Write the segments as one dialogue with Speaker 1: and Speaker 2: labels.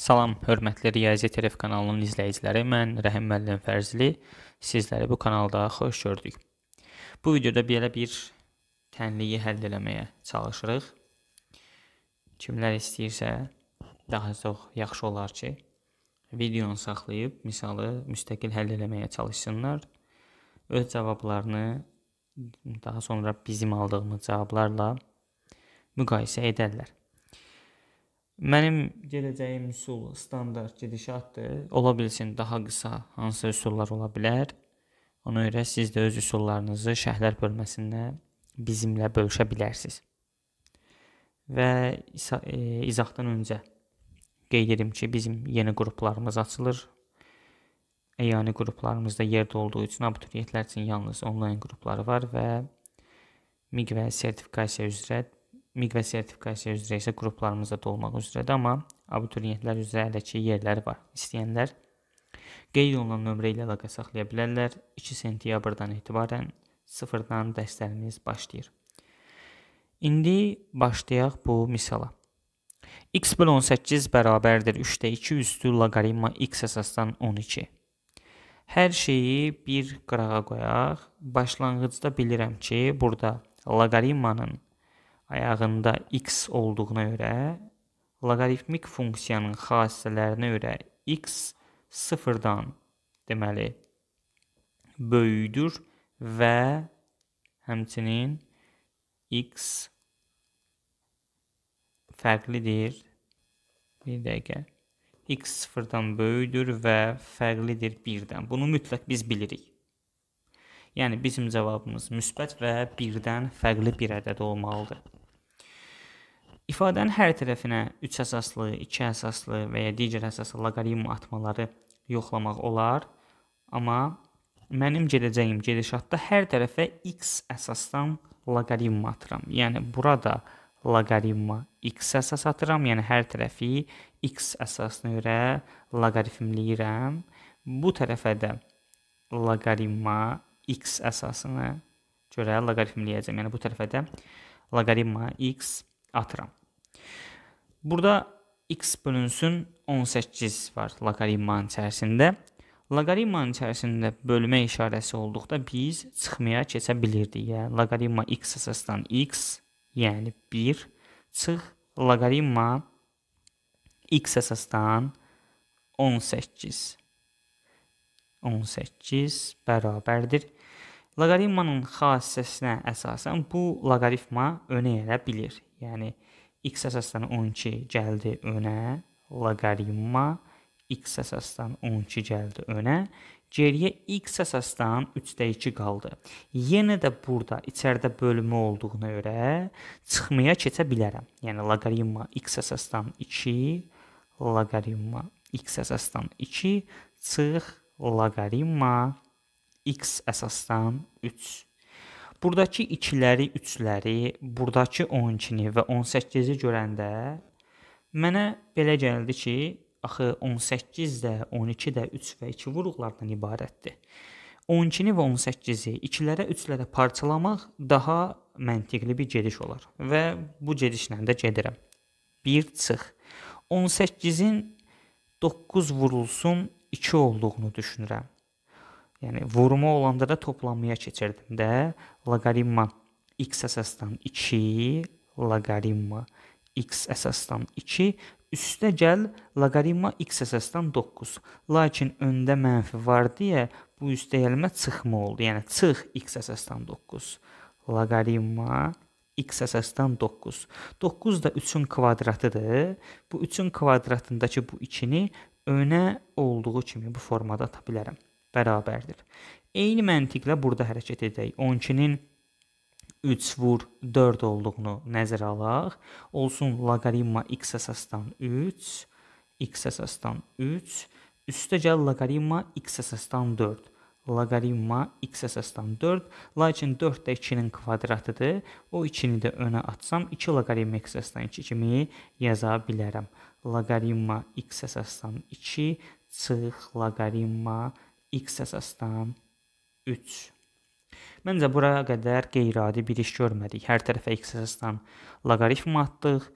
Speaker 1: Salam, hörmətli Riyaziyyat TV kanalının izləyiciləri. Mən Rəhim müəllim Fərzli. Sizləri bu kanalda xoş gördük. Bu videoda belə bir tənliyi həll etməyə çalışırıq. Kimlər istəyirsə, daha çox yaxşı olar ki, videonu saxlayıb misalı müstəqil həll etməyə çalışsınlar. Öz cavablarını daha sonra bizim aldığımız cavablarla müqayisə edərlər. Mənim gedəcəyim üsul standart gedişatdır. Ola bilsin daha qısa hansı üsullar ola bilər. Ona görə siz də öz üsullarınızı şərhlər bölməsində bizimlə bölüşə bilərsiniz. Və e, izahdan öncə qeyd edim ki, bizim yeni qruplarımız açılır. Əyani qruplarımızda yerdə olduğu üçün abituriyentlər üçün yalnız onlayn qrupları var və MİQ və sertifikasiya üzrə MİQ və sertifikasiya üzrə isə qruplarımızda da olmaq üzrədir, amma abituriyentlər üzrə hələ ki yerləri var. İstəyənlər qeyd olunan nömrə ilə əlaqə saxlaya bilərlər. 2 sentyabrdan etibarən sıfırdan dərslərimiz başlayır. İndi başlayaq bu misala. x 18 bərabərdir 3-də 2 üstü loqaritma x əsasdan 12. Hər şeyi bir qırağa qoyaq. Başlanğıcda bilirəm ki, burada loqaritmanın ayağında x olduğuna görə loqaritmik funksiyanın xassələrinə görə x sıfırdan deməli böyüdür və həmçinin x fərqlidir. Bir dəqiqə. x sıfırdan böyüdür və fərqlidir 1-dən. Bunu mütləq biz bilirik. Yəni bizim cavabımız müsbət və 1-dən fərqli bir ədəd olmalıdır. İfadənin hər tərəfinə 3 əsaslı, 2 əsaslı və ya digər əsaslı loqaritm atmaları yoxlamaq olar, amma mənim gedəcəyim gedişatda hər tərəfə x əsasdan loqaritm atıram. Yəni burada loqaritma x əsas atıram, yəni hər tərəfi x əsasına görə loqaritmləyirəm. Bu tərəfə də loqaritma x əsasına görə loqaritmləyəcəm. Yəni bu tərəfə də loqaritma x atıram. Burada x bölünsün 18 var loqaritmanın içərisində. Loqaritmanın içərisində bölmə işarəsi olduqda biz çıxmaya keçə bilirdik. Yəni loqaritma x əsasdan x, yəni 1 çıx loqaritma x əsasdan 18. 18 bərabərdir. Loqaritmanın xassəsinə əsasən bu loqaritma önə yerə bilir. Yəni x əsasdan 12 gəldi önə, loqaritma x əsasdan 12 gəldi önə, geriyə x əsasdan 3-də 2 qaldı. Yenə də burada içəridə bölmə olduğuna görə çıxmaya keçə bilərəm. Yəni loqaritma x əsasdan 2 loqaritma x əsasdan 2 çıx loqaritma x əsasdan 3 Buradakı 2-ləri, 3-ləri, buradakı 12-ni və 18-i görəndə mənə belə gəldi ki, axı 18 də, 12 də 3 və 2 vuruqlardan ibarətdir. 12-ni və 18-i 2-lərə, 3-lərə parçalamaq daha məntiqli bir gediş olar və bu gedişlə də gedirəm. 1 çıx. 18-in 9 vurulsun 2 olduğunu düşünürəm. Yəni vurma olanda da toplanmaya keçirdim də. Loqaritma x əsasdan 2 loqaritma x əsasdan 2 üstə gəl loqaritma x əsasdan 9. Lakin öndə mənfi var deyə bu üstə gəlmə çıxma oldu. Yəni çıx x əsasdan 9. Loqaritma x əsasdan 9. 9 da 3-ün kvadratıdır. Bu 3-ün kvadratındakı bu 2-ni önə olduğu kimi bu formada ata bilərəm bərabərdir. Eyni məntiqlə burada hərəkət edək. 12-nin 3 vur 4 olduğunu nəzərə alaq. Olsun loqaritma x əsasdan 3, x əsasdan 3, üstə gəl loqaritma x əsasdan 4 loqaritma x əsasdan 4, lakin 4 də 2-nin kvadratıdır. O 2-ni də önə atsam 2 loqaritma x əsasdan 2 kimi yaza bilərəm. Loqaritma x əsasdan 2 çıx loqaritma x əsasdan 3. Məncə buraya qədər qeyri-adi bir iş görmədik. Hər tərəfə x əsasdan loqaritm atdıq.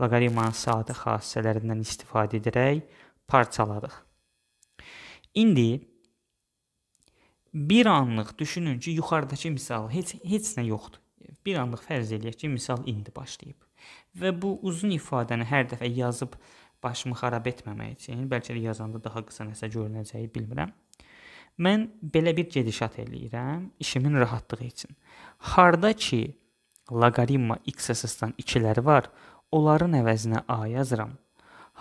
Speaker 1: Loqaritmanın sadə xassələrindən istifadə edərək parçaladıq. İndi bir anlıq düşünün ki, yuxarıdakı misal heç heç nə yoxdur. Bir anlıq fərz eləyək ki, misal indi başlayıb. Və bu uzun ifadəni hər dəfə yazıb başımı xarab etməmək üçün, bəlkə də yazanda daha qısa nəsə görünəcəyi bilmirəm. Mən belə bir gedişat eləyirəm işimin rahatlığı üçün. Harda ki loqaritma x əsasdan 2-lər var, onların əvəzinə a yazıram.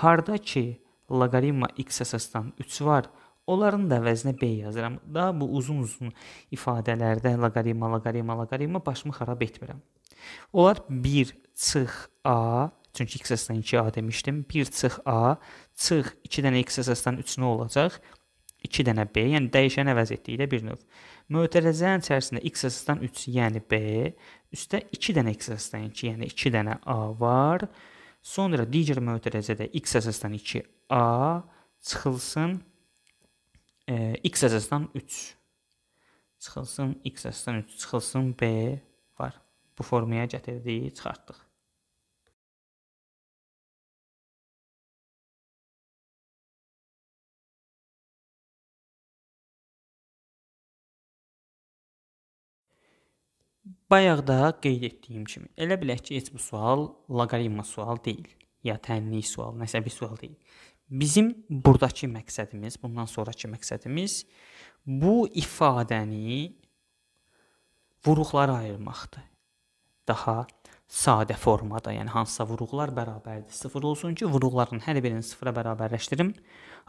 Speaker 1: Harda ki loqaritma x əsasdan 3 var, onların da əvəzinə b yazıram. Daha bu uzun-uzun ifadələrdə loqaritma, loqaritma, loqaritma başımı xarab etmirəm. Onlar 1 çıx a Çünki x əsasdan 2a demişdim. 1 çıx a, çıx 2 dənə x əsasdan 3 nə olacaq? 2 dənə B, yəni dəyişən əvəz etdikdə bir növ. Mötərizənin içərisində x əsasdan 3, yəni B, üstə 2 dənə x əsasdan 2, yəni 2 dənə A var. Sonra digər mötərizədə x əsasdan 2A çıxılsın e, x əsasdan 3. Çıxılsın x əsasdan 3, çıxılsın B var. Bu formaya gətirdik, çıxartdıq. Bayaqda qeyd etdiyim kimi, elə bilək ki, heç bu sual loqaritma sual deyil, ya tənlik sual, nəsəbi sual deyil. Bizim burdakı məqsədimiz, bundan sonrakı məqsədimiz bu ifadəni vuruqlara ayırmaqdır. Daha sadə formada, yəni hansısa vuruqlar bərabərdir 0 olsun ki, vuruqların hər birini 0-a bərabərləşdirim,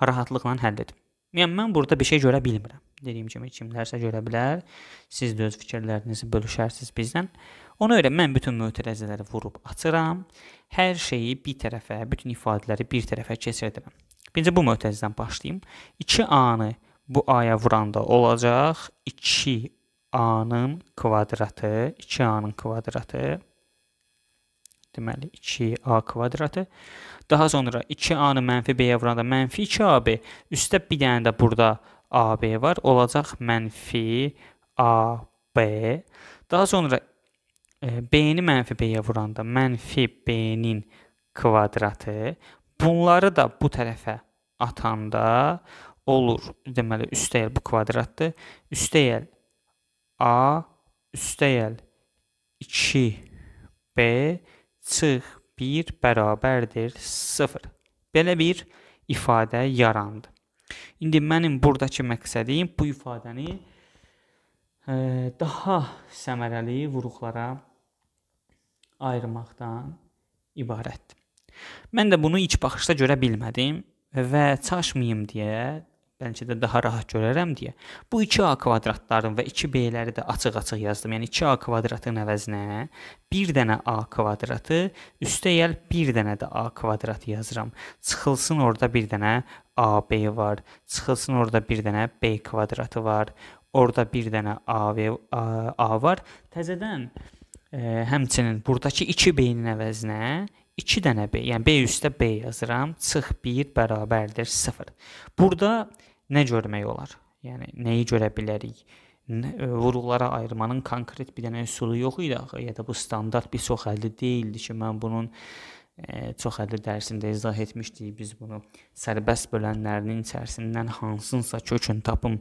Speaker 1: rahatlıqla həll edim. Yəni mən burada bir şey görə bilmirəm. Dediyim kimi kimlərsə görə bilər. Siz də öz fikirlərinizi bölüşərsiniz bizlə. Ona görə mən bütün mötərizələri vurub açıram. Hər şeyi bir tərəfə, bütün ifadələri bir tərəfə keçirdirəm. Birinci bu mötərizədən başlayım. 2 A-nı bu A-ya vuranda olacaq 2 A-nın kvadratı, 2 A-nın kvadratı. Deməli 2A kvadratı. Daha sonra 2A-nı mənfi B-yə vuranda mənfi 2AB. Üstə bir dənə də burada AB var, olacaq mənfi AB. Daha sonra e, B-ni mənfi B-yə vuranda mənfi B-nin kvadratı. Bunları da bu tərəfə atanda olur. Deməli, üstəyəl bu kvadratdır. Üstəyəl A, üstəyəl 2B, çıx 1 bərabərdir 0. Belə bir ifadə yarandı. İndi mənim buradakı məqsədim bu ifadəni ə, e, daha səmərəli vuruqlara ayırmaqdan ibarətdir. Mən də bunu ilk baxışda görə bilmədim və çaşmayım deyə, bəlkə də daha rahat görərəm deyə bu 2a kvadratların və 2b-ləri də açıq-açıq yazdım. Yəni 2a kvadratın əvəzinə bir dənə a kvadratı, üstəyəl bir dənə də a kvadratı yazıram. Çıxılsın orada bir dənə AB var. Çıxılsın orada bir dənə B kvadratı var. Orada bir dənə AV A, A var. Təzədən ə, e, həmçinin burdakı 2B-nin əvəzinə 2 dənə B, yəni B üstə B yazıram. Çıx 1 bərabərdir 0. Burada nə görmək olar? Yəni nəyi görə bilərik? E, vurğulara ayırmanın konkret bir dənə üsulu yox idi axı, ya da bu standart bir çox əlli deyildi ki, mən bunun çox hədli dərsində izah etmişdik biz bunu. Sərbəst bölənlərinin içərisindən hansınsa kökün tapım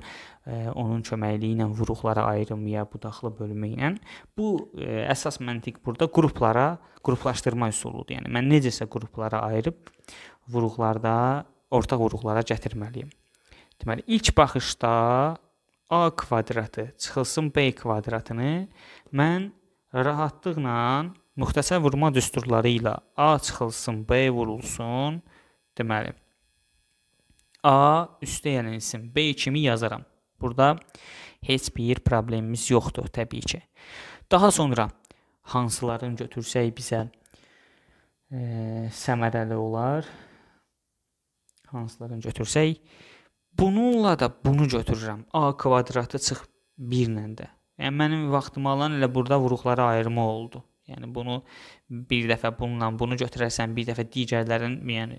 Speaker 1: onun köməkliyi ilə vuruqlara ayırmaya, budaqlı bölmə ilə. Bu əsas məntiq burada qruplara, qruplaşdırma üsuludur. Yəni mən necəsə qruplara ayırıb vuruqlarda ortaq vuruqlara gətirməliyəm. Deməli ilk baxışda a kvadratı çıxılsın b kvadratını mən rahatlıqla müxtəsər vurma düsturları ilə A çıxılsın, B vurulsun, deməli. A üstə yənilsin, B kimi yazaram. Burada heç bir problemimiz yoxdur, təbii ki. Daha sonra hansıların götürsək bizə e, səmərəli olar? Hansıların götürsək? Bununla da bunu götürürəm. A kvadratı çıx 1 ilə də. Yəni mənim vaxtımı alan elə burada vuruqlara ayırma oldu. Yəni bunu bir dəfə bununla bunu götürərsən, bir dəfə digərlərin, yəni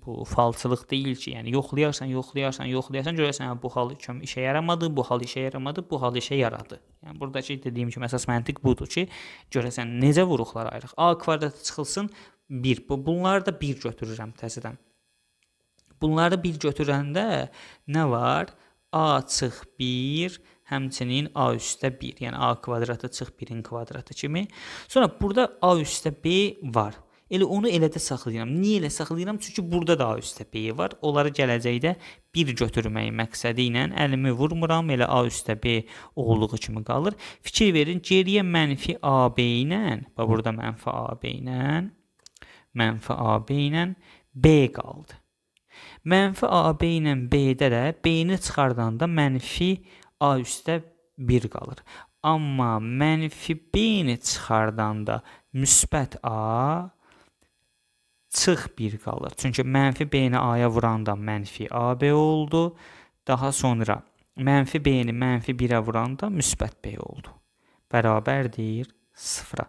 Speaker 1: bu falçılıq deyil ki, yəni yoxlayarsan, yoxlayarsan, yoxlayarsan, görərsən yəni, hə, bu hal köm işə yaramadı, bu hal işə yaramadı, bu hal işə yaradı. Yəni burdakı dediyim kimi əsas məntiq budur ki, görəsən necə vuruqlar ayırıq. A kvadratı çıxılsın 1. Bu bunları da 1 götürürəm təzədən. Bunları 1 götürəndə nə var? A çıx 1 Həmçinin a üstə 1, yəni a kvadratı çıx 1-in kvadratı kimi. Sonra burada a üstə b var. Elə onu elə də saxlayıram. Niyə elə saxlayıram? Çünki burada da a üstə b var. Onları gələcəkdə 1 götürməyi məqsədi ilə əlimi vurmuram. Elə a üstə b oğulluğu kimi qalır. Fikir verin, geriyə mənfi ab ilə, bax burada mənfi ab ilə, mənfi ab ilə b qaldı. Mənfi AB ilə B-də də B-ni çıxardanda mənfi A üstə 1 qalır. Amma mənfi B-ni çıxardanda müsbət A çıx 1 qalır. Çünki mənfi B-ni A-ya vuranda mənfi AB oldu. Daha sonra mənfi B-ni mənfi 1-ə vuranda müsbət B oldu. Bərabərdir 0-a.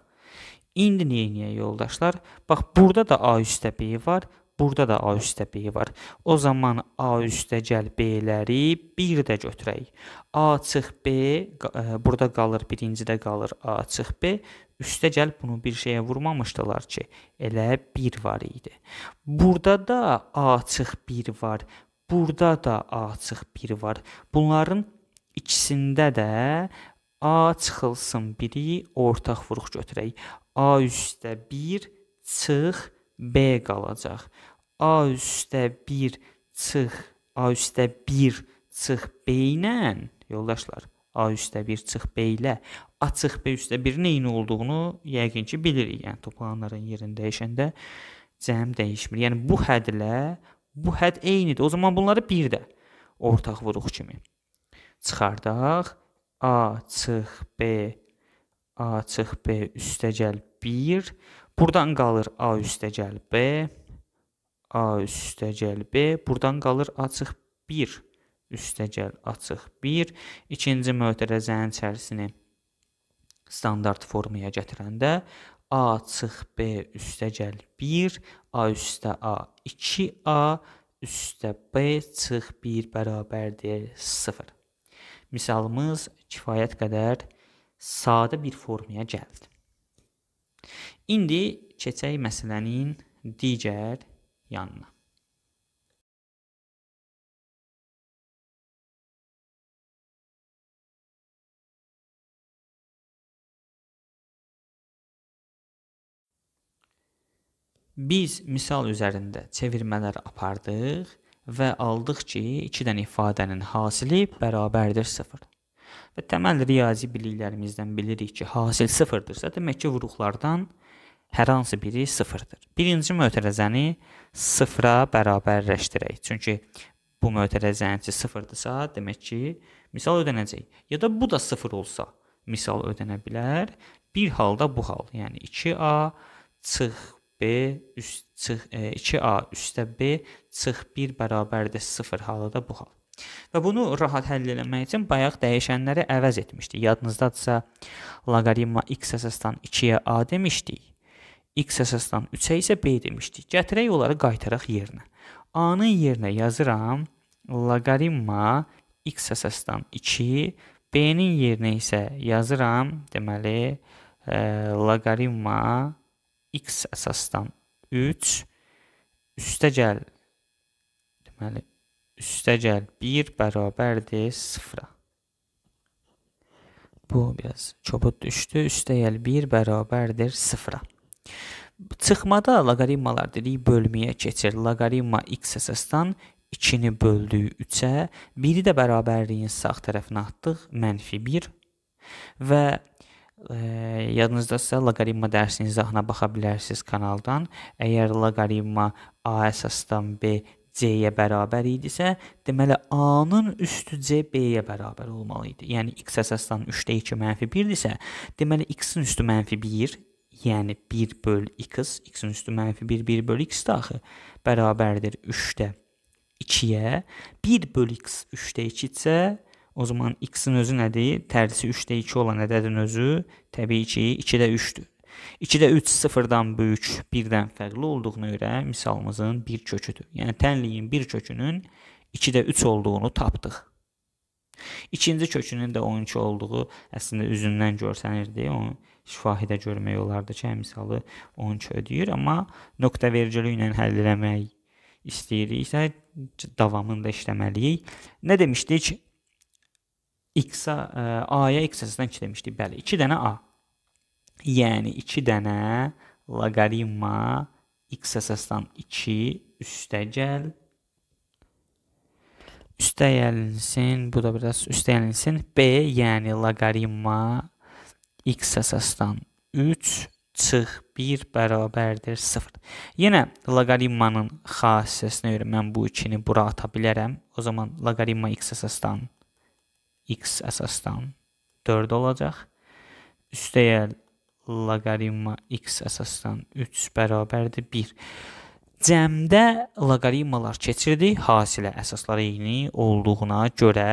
Speaker 1: İndi neyə yoldaşlar? Bax, burada da A üstə B var burada da A üstə B var. O zaman A üstə gəl B-ləri bir də götürək. A çıx B, e, burada qalır, birincidə qalır A çıx B. Üstə gəl bunu bir şeyə vurmamışdılar ki, elə 1 var idi. Burada da A çıx 1 var. Burada da A çıx 1 var. Bunların ikisində də A çıxılsın biri ortaq vuruq götürək. A üstə 1 çıx 1. B qalacaq. A üstə 1 çıx, A üstə 1 çıx B ilə, yoldaşlar, A üstə 1 çıx B ilə A çıx B üstə 1-in eyni olduğunu yəqin ki, bilirik. Yəni, toplananların yerini dəyişəndə cəm dəyişmir. Yəni, bu hədlə, bu həd eynidir. O zaman bunları bir də ortaq vuruq kimi çıxardaq. A çıx B, A çıx B üstəgəl 1, Buradan qalır A üstə gəl B, A üstə gəl B, buradan qalır açıq 1 üstə gəl açıq 1. İkinci mötərəzənin içərisini standart formaya gətirəndə A açıq B üstə gəl 1, A üstə A 2A üstə B çıx 1 bərabərdir 0. Misalımız kifayət qədər sadə bir formaya gəldi. İndi keçək məsələnin digər yanına. Biz misal üzərində çevirmələr apardıq və aldıq ki, 2 dənə ifadənin hasili bərabərdir 0. Və təməl riyazi biliklərimizdən bilirik ki, hasil sıfırdırsa, demək ki, vuruqlardan hər hansı biri sıfırdır. Birinci mötərəzəni sıfıra bərabərləşdirək. Çünki bu mötərəzənin içi sıfırdırsa, demək ki, misal ödənəcək. Ya da bu da sıfır olsa, misal ödənə bilər. Bir halda bu hal, yəni 2a çıx b üst çıx e, 2a üstə b çıx 1 bərabərdir 0 halı da bu hal. Və bunu rahat həll etmək üçün bayaq dəyişənləri əvəz etmişdik. Yadınızdadırsa, loqaritma x əsasdan 2-yə a demişdik. x əsasdan 3-ə isə b demişdik. Gətirək onları qaytaraq yerinə. a-nın yerinə yazıram loqaritma x əsasdan 2, b-nin yerinə isə yazıram, deməli, e, loqaritma x əsasdan 3 üstə gəl deməli üstəgəl 1 bərabərdir 0-a. Bu biraz kobud düşdü. Üstəgəl 1 bərabərdir 0-a. Çıxmada loqaritmalar dedik, bölməyə keçir. Loqaritma x əsasdan 2-ni böldüyü 3-ə, 1-i də bərabərliyin sağ tərəfinə atdıq, mənfi 1 və e, yadınızdasa loqaritma dərsinin izahına baxa bilərsiniz kanaldan. Əgər loqaritma a əsasdan b C-yə bərabər idisə, deməli A-nın üstü C B-yə bərabər olmalı idi. Yəni x əsasdan 3-də 2 mənfi 1-dirsə, deməli x-in üstü mənfi 1, yəni 1 böl x, x-in üstü mənfi 1, 1 böl x daxı bərabərdir 3-də 2-yə. 1 böl x 3-də 2 isə, o zaman x-in özü nədir? Tərsi 3-də 2 olan ədədin özü təbii ki, 2-də 3-dür. 2-də 3 sıfırdan böyük, 1-dən fərqli olduğuna görə misalımızın bir köküdür. Yəni tənliyin bir kökünün 2-də 3 olduğunu tapdıq. İkinci kökünün də 12 olduğu əslində üzündən görsənirdi. Onu şifahidə görmək olardı ki, hə, misalı 12 ödəyir, amma nöqtə vericiliyi ilə həll eləmək istəyiriksə, davamında işləməliyik. Nə demişdik? X-a e, A-ya X-əsən demişdik. Bəli, 2 dənə A. Yəni 2 dənə loqaritma x əsasdan 2 üstə gəl üstəyənilsin, bu da biraz üstəyənilsin. B, yəni loqaritma x əsasdan 3 çıx 1 bərabərdir 0. Yenə loqaritmanın xassəsinə görə mən bu 2-ni bura ata bilərəm. O zaman loqaritma x əsasdan x əsasdan 4 olacaq. Üstəyəl loqaritma x əsasdan 3 bərabərdir 1. Cəmdə loqaritmalar keçirdik, hasilə əsasları eyni olduğuna görə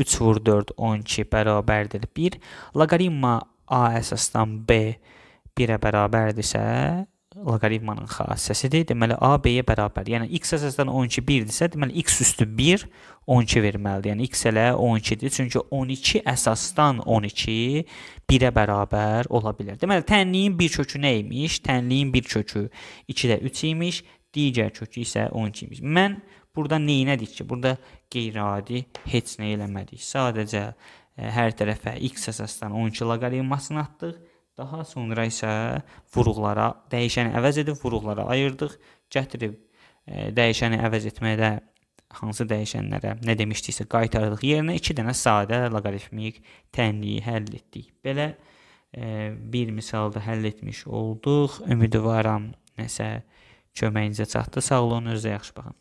Speaker 1: 3 vur 4 12 bərabərdir 1. Loqaritma a əsasdan b 1-ə bərabərdirsə, loqaritmanın xassəsidir. Deməli a b-yə bərabər. Yəni x əsasən 12 1-dirsə, deməli x üstü 1 12 verməlidir. Yəni x elə 12-dir. Çünki 12 əsasdan 12 1-ə bərabər ola bilər. Deməli tənliyin bir kökü nə imiş? Tənliyin bir kökü 2-də 3 imiş, digər kökü isə 12 imiş. Mən burada nə etdik ki? Burada qeyri-adi heç nə eləmədik. Sadəcə ə, e, hər tərəfə x əsasdan 12 loqaritmasını atdıq Daha sonra isə vuruqlara, dəyişəni əvəz edib vuruqlara ayırdıq. Gətirib e, dəyişəni əvəz etmədə hansı dəyişənlərə nə demişdiksə qaytardıq yerinə 2 dənə sadə loqaritmik tənliyi həll etdik. Belə e, bir misalda həll etmiş olduq. Ümidvaram nəsə köməyinizə çatdı. Sağ olun, özünüzə yaxşı baxın.